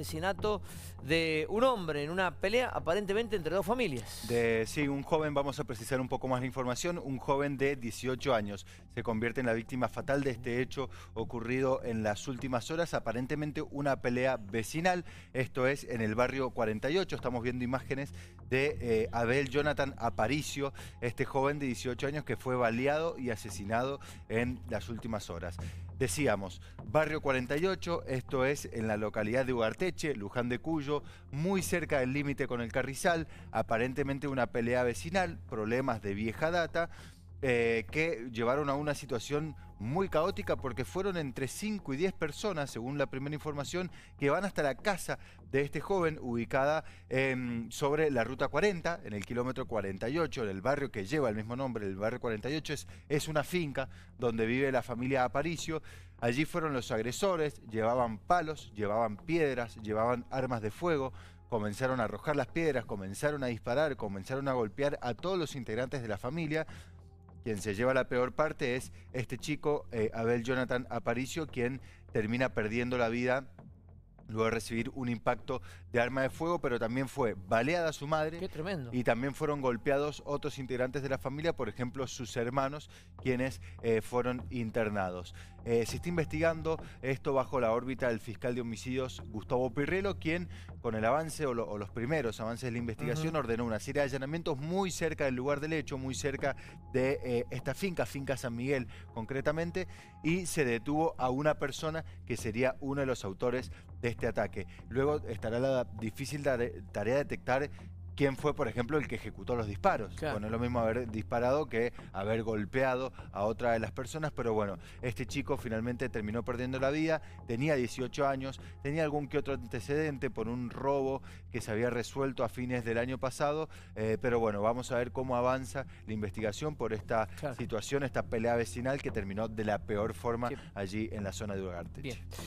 asesinato de un hombre en una pelea aparentemente entre dos familias. sí, un joven, vamos a precisar un poco más la información, un joven de 18 años se convierte en la víctima fatal de este hecho ocurrido en las últimas horas, aparentemente una pelea vecinal, esto es en el barrio 48, estamos viendo imágenes de eh, Abel Jonathan Aparicio, este joven de 18 años que fue baleado y asesinado en las últimas horas. Decíamos, Barrio 48, esto es en la localidad de Ugarteche, Luján de Cuyo, muy cerca del límite con el Carrizal, aparentemente una pelea vecinal, problemas de vieja data, eh, que llevaron a una situación muy caótica porque fueron entre 5 y 10 personas, según la primera información, que van hasta la casa de este joven ubicada em, sobre la ruta 40, en el kilómetro 48, en el barrio que lleva el mismo nombre, el barrio 48, es, es una finca donde vive la familia Aparicio. Allí fueron los agresores, llevaban palos, llevaban piedras, llevaban armas de fuego, comenzaron a arrojar las piedras, comenzaron a disparar, comenzaron a golpear a todos los integrantes de la familia quien se lleva la peor parte es este chico, eh, Abel Jonathan Aparicio, quien termina perdiendo la vida luego de recibir un impacto de arma de fuego, pero también fue baleada su madre. Qué tremendo. Y también fueron golpeados otros integrantes de la familia, por ejemplo sus hermanos, quienes eh, fueron internados. Eh, se está investigando esto bajo la órbita del fiscal de homicidios Gustavo Pirrello, quien con el avance o, los primeros avances de la investigación ordenó una serie de allanamientos muy cerca del lugar del hecho, muy cerca de eh, esta finca, finca San Miguel concretamente, y se detuvo a una persona que sería uno de los autores de este este ataque. Luego estará la difícil tarea de detectar quién fue, por ejemplo, el que ejecutó los disparos. No es lo mismo haber disparado que haber golpeado a otra de las personas, pero bueno, este chico finalmente terminó perdiendo la vida, tenía 18 años, tenía algún que otro antecedente por un robo que se había resuelto a fines del año pasado, eh, pero bueno, vamos a ver cómo avanza la investigación por esta situación, esta pelea vecinal que terminó de la peor forma allí en la zona de Ugarte.